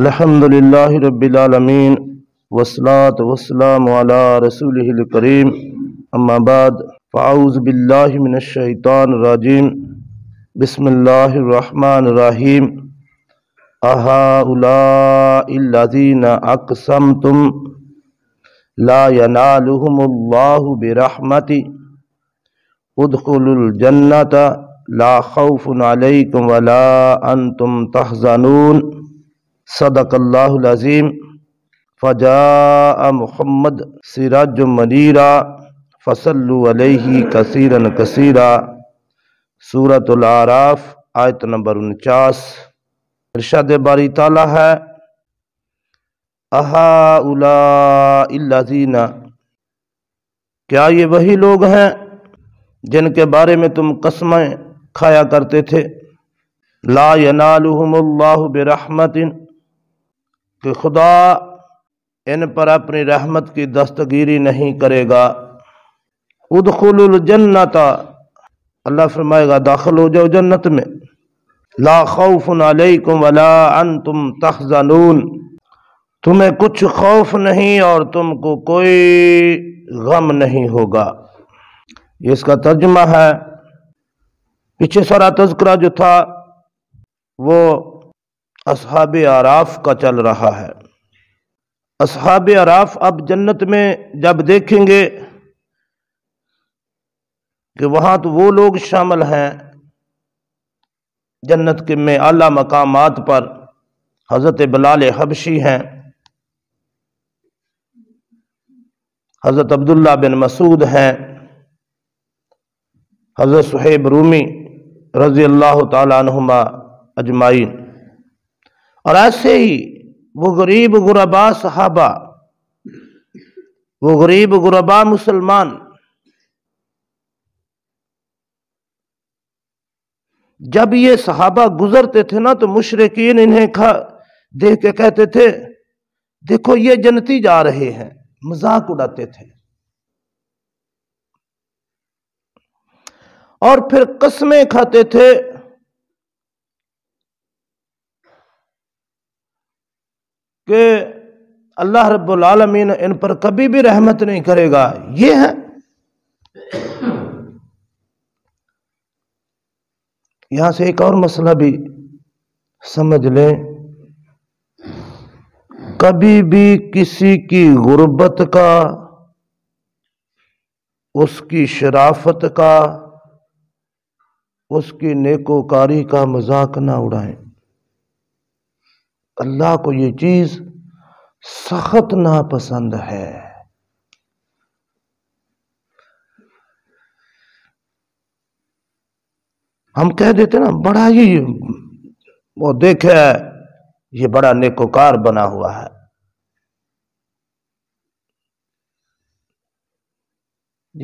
अलहमदिल्लाबीआलमीन वसलात वसलाम अला रसूल करीम अम्माबाद फ़ाउज़ बिल्लाशैतानजीम बसमीम अहाजीन अकसम तुम लायनालहम्ल्लाह उदुलजन्नत उदखलजन्नत ला खौफ़ुन अलैकुम वला अनतुम तहजनून सदकल्लाज़ीम फ़जा महमद सिराज मनीरा फसल कसीरन कसीरा सूरतलाराफ आयत नंबर उनचास इर्शाद बारी ताला है अहा उलाजीना क्या ये वही लोग हैं जिनके बारे में तुम कस्में खाया करते थे ला यनालहम्ला बरहमतिन कि खुदा इन पर अपनी रहमत की दस्तगीरी नहीं करेगा उदखलजन्नत अल्लाह फरमाएगा दाखिल हो जाओ जन्नत में ला खौफ अलैकुम वला तुम तहजनून तुम्हें कुछ खौफ नहीं और तुमको कोई गम नहीं होगा ये इसका तर्जमा है पीछे सारा तस्करा जो था वो अब आराफ का चल रहा है अब आराफ अब जन्नत में जब देखेंगे कि वहाँ तो वो लोग शामिल हैं जन्नत के में आला मकामात पर हज़रत बलाल हबशी हैं हज़रत अब्दुल्ला बिन मसूद हैं हज़रत सुहेब रूमी रज़ी अल्लाह तुमा अजमाइन और ऐसे ही वो गरीब गुरबा सहाबा वो गरीब गुरबा मुसलमान जब ये सहाबा गुजरते थे ना तो मुशरकिन इन्हें खा देख के कहते थे देखो ये जनती जा रहे हैं मजाक उड़ाते थे और फिर कस्में खाते थे कि अल्लाह रबालमीन इन पर कभी भी रहमत नहीं करेगा ये है यहां से एक और मसला भी समझ लें कभी भी किसी की गुर्बत का उसकी शराफत का उसकी नेकोकारी का मजाक ना उड़ाएं अल्लाह को ये चीज़ सख्त नापसंद है हम कह देते ना बड़ा ही वो देखे ये बड़ा नेकोकार बना हुआ है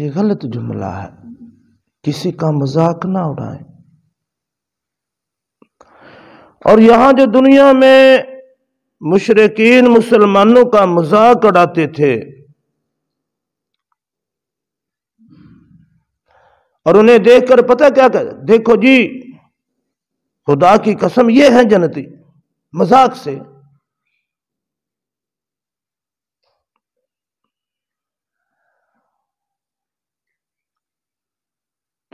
ये गलत जुमला है किसी का मजाक ना उड़ाएं और यहाँ जो दुनिया में मुशरकिन मुसलमानों का मजाक उड़ाते थे और उन्हें देखकर पता क्या कर देखो जी खुदा की कसम ये है जनती मजाक से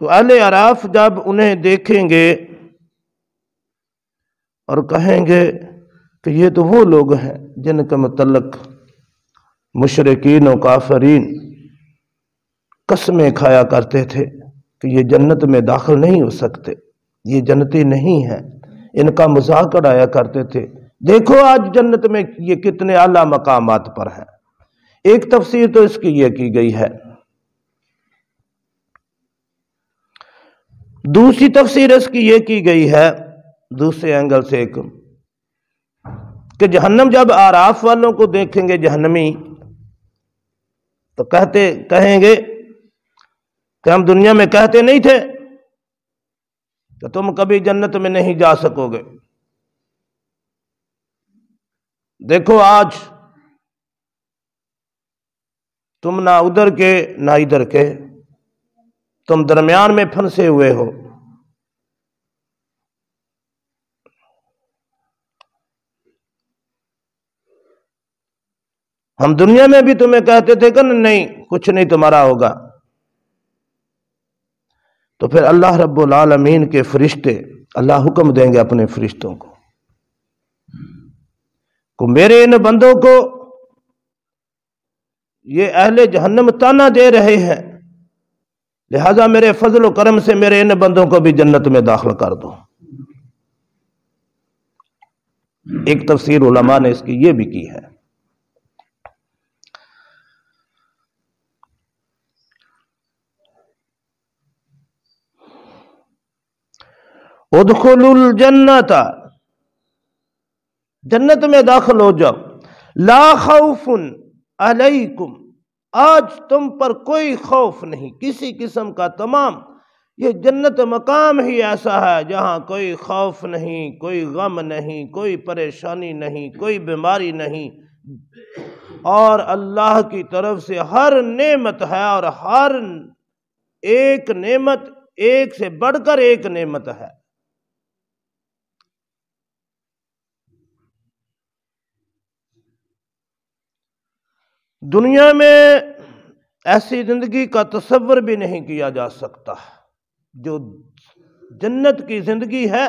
तो अल अराफ जब उन्हें देखेंगे और कहेंगे कि ये तो वो लोग हैं जिनके मतलब मुशरकिन काफरीन कसमें खाया करते थे कि ये जन्नत में दाखिल नहीं हो सकते ये जन्नती नहीं है इनका मजाक उड़ाया करते थे देखो आज जन्नत में ये कितने आला मकाम पर हैं एक तफसीर तो इसकी ये की गई है दूसरी तफसीर इसकी ये की गई है दूसरे एंगल से एक कि जहन्नम जब आराफ वालों को देखेंगे जहन्नमी तो कहते कहेंगे कि हम दुनिया में कहते नहीं थे कि तो तुम कभी जन्नत में नहीं जा सकोगे देखो आज तुम ना उधर के ना इधर के तुम दरमियान में फंसे हुए हो हम दुनिया में भी तुम्हें कहते थे कि नहीं कुछ नहीं तुम्हारा होगा तो फिर अल्लाह रब्बुल आलमीन के फरिश्ते अल्लाह हुक्म देंगे अपने फरिश्तों को को मेरे इन बंदों को ये अहले जहन्नम ताना दे रहे हैं लिहाजा मेरे फजल करम से मेरे इन बंदों को भी जन्नत में दाखिल कर दो एक तफसीर उलमा ने इसकी ये भी की है उदखुल जन्नत जन्नत में दाखिल हो जाओ लाखन खौफुन अलैकुम आज तुम पर कोई खौफ नहीं किसी किस्म का तमाम ये जन्नत मकाम ही ऐसा है जहाँ कोई खौफ नहीं कोई गम नहीं कोई परेशानी नहीं कोई बीमारी नहीं और अल्लाह की तरफ से हर नेमत है और हर एक नेमत एक से बढ़कर एक नेमत है दुनिया में ऐसी ज़िंदगी का तस्वर भी नहीं किया जा सकता जो जन्नत की ज़िंदगी है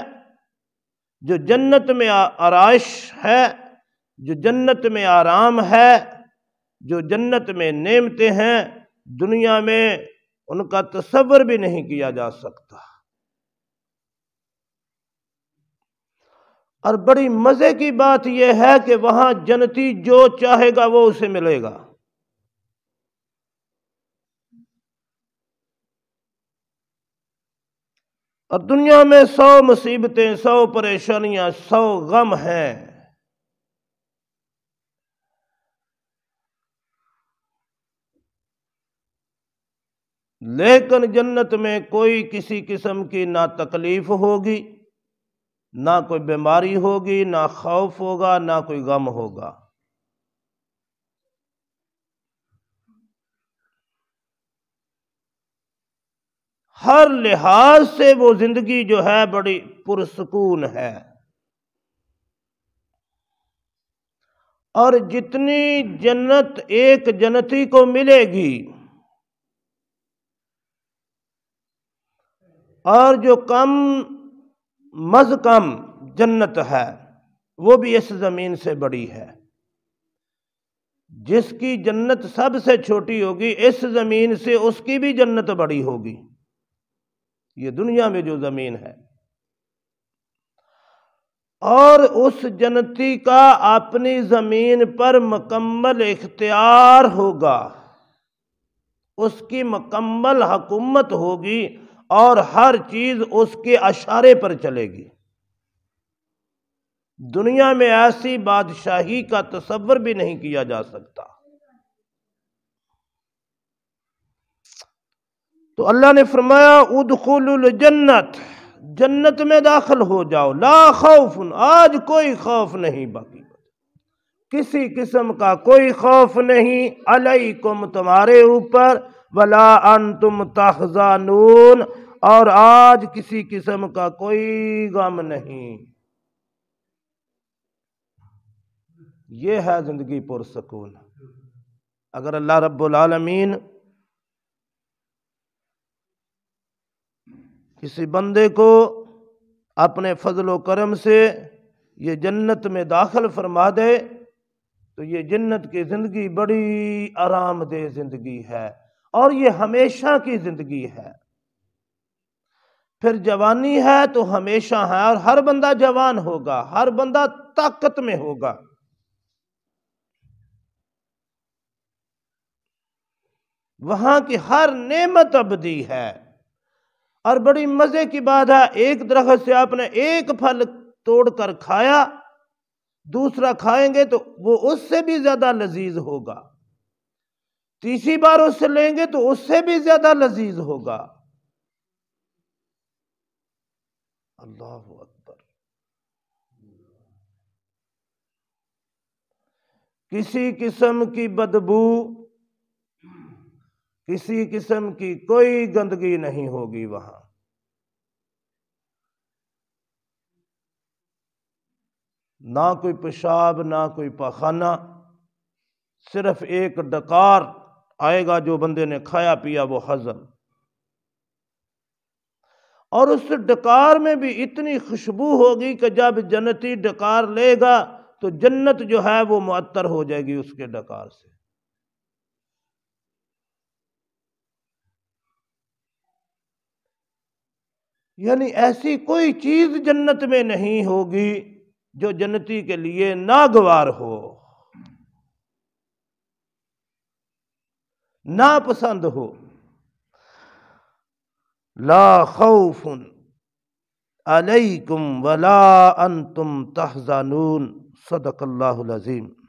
जो जन्नत में आरइश है जो जन्नत में आराम है जो जन्नत में नेमते हैं दुनिया में उनका तस्वर भी नहीं किया जा सकता और बड़ी मज़े की बात यह है कि वहाँ जनती जो चाहेगा वो उसे मिलेगा और दुनिया में सौ मुसीबतें सौ परेशानियां सौ गम हैं लेकिन जन्नत में कोई किसी किस्म की ना तकलीफ होगी ना कोई बीमारी होगी ना खौफ होगा ना कोई गम होगा हर लिहाज से वो जिंदगी जो है बड़ी पुरसकून है और जितनी जन्नत एक जन्नती को मिलेगी और जो कम मज कम जन्नत है वो भी इस ज़मीन से बड़ी है जिसकी जन्नत सबसे छोटी होगी इस ज़मीन से उसकी भी जन्नत बड़ी होगी ये दुनिया में जो ज़मीन है और उस जन्नती का अपनी ज़मीन पर मकम्मल इख्तियार होगा उसकी मकम्मल हकूमत होगी और हर चीज़ उसके अशारे पर चलेगी दुनिया में ऐसी बादशाही का तस्वर भी नहीं किया जा सकता तो अल्लाह ने फरमाया उदखुल जन्नत जन्नत में दाखिल हो जाओ ला खौफ आज कोई खौफ नहीं बाकी किसी किस्म का कोई खौफ नहीं अलई कुम तुम्हारे ऊपर वला अन तुम तहजानून और आज किसी किस्म का कोई गम नहीं ये है जिंदगी पुरसकून अगर अल्लाह रबालमीन किसी बंदे को अपने फजल करम से ये जन्नत में दाखिल फरमा दे तो ये जन्नत की ज़िंदगी बड़ी आरामदेह ज़िंदगी है और ये हमेशा की ज़िंदगी है फिर जवानी है तो हमेशा है और हर बंदा जवान होगा हर बंदा ताकत में होगा वहां की हर नेमत अबदी है और बड़ी मजे की बात है एक दरख्त से आपने एक फल तोड़कर खाया दूसरा खाएंगे तो वो उससे भी ज्यादा लजीज होगा तीसरी बार उससे लेंगे तो उससे भी ज्यादा लजीज होगा अल्लाह अकबर किसी किस्म की बदबू किसी किस्म की कोई गंदगी नहीं होगी वहां ना कोई पेशाब ना कोई पखाना सिर्फ एक डकार आएगा जो बंदे ने खाया पिया वो हजम और उस डकार में भी इतनी खुशबू होगी कि जब जन्नती डकार लेगा तो जन्नत जो है वो मअतर हो जाएगी उसके डकार से यानी ऐसी कोई चीज़ जन्नत में नहीं होगी जो जन्नती के लिए नागवार हो नापसंद हो ला खौफुन अलैकुम वला अन तुम तहजानून सदकल्लाजीम